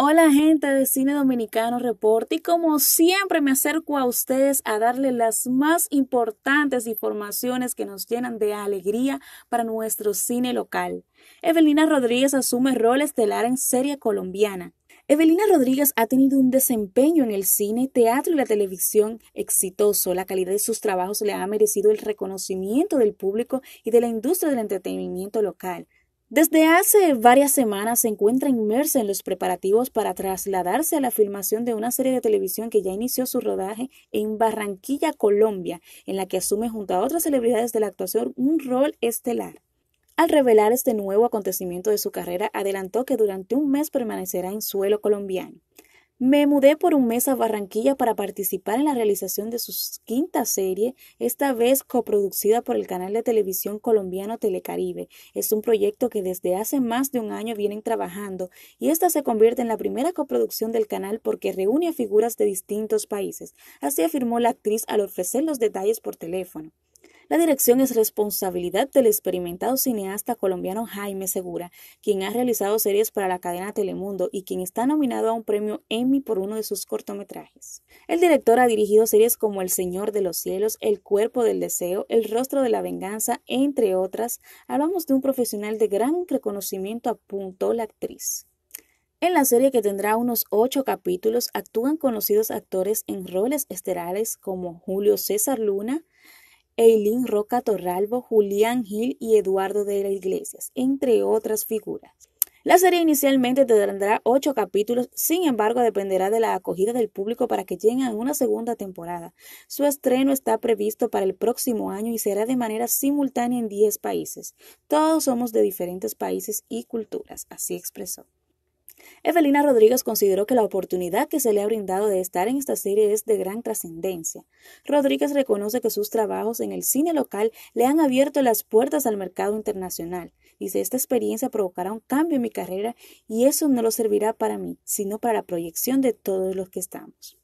Hola gente de Cine Dominicano Report y como siempre me acerco a ustedes a darle las más importantes informaciones que nos llenan de alegría para nuestro cine local. Evelina Rodríguez asume de estelar en serie colombiana. Evelina Rodríguez ha tenido un desempeño en el cine, teatro y la televisión exitoso. La calidad de sus trabajos le ha merecido el reconocimiento del público y de la industria del entretenimiento local. Desde hace varias semanas se encuentra inmersa en los preparativos para trasladarse a la filmación de una serie de televisión que ya inició su rodaje en Barranquilla, Colombia, en la que asume junto a otras celebridades de la actuación un rol estelar. Al revelar este nuevo acontecimiento de su carrera, adelantó que durante un mes permanecerá en suelo colombiano. Me mudé por un mes a Barranquilla para participar en la realización de su quinta serie, esta vez coproducida por el canal de televisión colombiano Telecaribe. Es un proyecto que desde hace más de un año vienen trabajando y esta se convierte en la primera coproducción del canal porque reúne a figuras de distintos países. Así afirmó la actriz al ofrecer los detalles por teléfono. La dirección es responsabilidad del experimentado cineasta colombiano Jaime Segura, quien ha realizado series para la cadena Telemundo y quien está nominado a un premio Emmy por uno de sus cortometrajes. El director ha dirigido series como El Señor de los Cielos, El Cuerpo del Deseo, El Rostro de la Venganza, entre otras. Hablamos de un profesional de gran reconocimiento, apuntó la actriz. En la serie que tendrá unos ocho capítulos actúan conocidos actores en roles estelares como Julio César Luna, Eileen Roca Torralbo, Julián Gil y Eduardo de la Iglesias, entre otras figuras. La serie inicialmente tendrá ocho capítulos, sin embargo dependerá de la acogida del público para que lleguen a una segunda temporada. Su estreno está previsto para el próximo año y será de manera simultánea en 10 países. Todos somos de diferentes países y culturas, así expresó. Evelina Rodríguez consideró que la oportunidad que se le ha brindado de estar en esta serie es de gran trascendencia. Rodríguez reconoce que sus trabajos en el cine local le han abierto las puertas al mercado internacional. Dice, esta experiencia provocará un cambio en mi carrera y eso no lo servirá para mí, sino para la proyección de todos los que estamos.